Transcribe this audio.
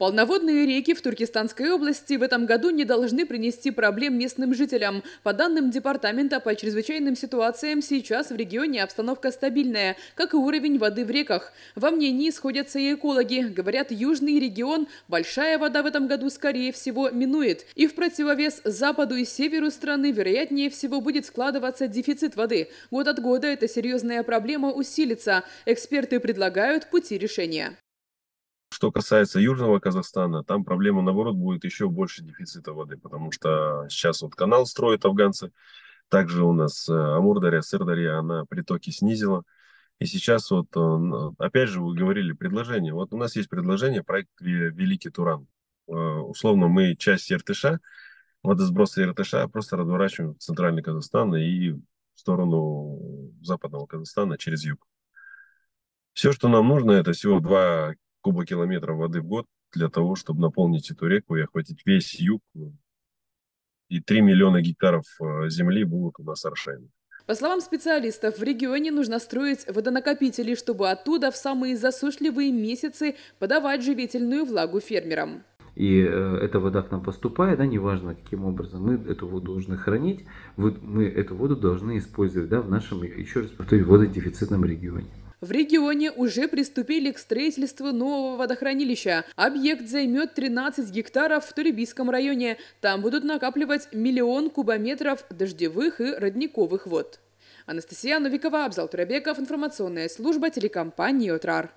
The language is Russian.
Полноводные реки в Туркестанской области в этом году не должны принести проблем местным жителям. По данным Департамента по чрезвычайным ситуациям, сейчас в регионе обстановка стабильная, как и уровень воды в реках. Во мнении сходятся и экологи. Говорят, южный регион большая вода в этом году, скорее всего, минует. И в противовес западу и северу страны, вероятнее всего, будет складываться дефицит воды. Год от года эта серьезная проблема усилится. Эксперты предлагают пути решения. Что касается Южного Казахстана, там проблема, наоборот, будет еще больше дефицита воды, потому что сейчас вот канал строят афганцы, также у нас э, Амурдарья, Сырдарья, она притоки снизила. И сейчас вот, э, опять же, вы говорили предложение. Вот у нас есть предложение, проект «Великий Туран». Э, условно, мы часть Иртыша, водосброса Иртыша просто разворачиваем в центральный Казахстан и в сторону западного Казахстана через юг. Все, что нам нужно, это всего 2 кубокилометров воды в год для того, чтобы наполнить эту реку и охватить весь юг. Ну, и 3 миллиона гектаров э, земли будут у нас орошаемы. По словам специалистов, в регионе нужно строить водонакопители, чтобы оттуда в самые засушливые месяцы подавать живительную влагу фермерам. И э, эта вода к нам поступает, да, неважно каким образом, мы эту воду должны хранить, мы эту воду должны использовать да, в нашем, еще раз повторюсь, вододефицитном регионе. В регионе уже приступили к строительству нового водохранилища. Объект займет 13 гектаров в Турибийском районе. Там будут накапливать миллион кубометров дождевых и родниковых вод. Анастасия Новикова, Абзал Турабеков, информационная служба телекомпании «Отрар».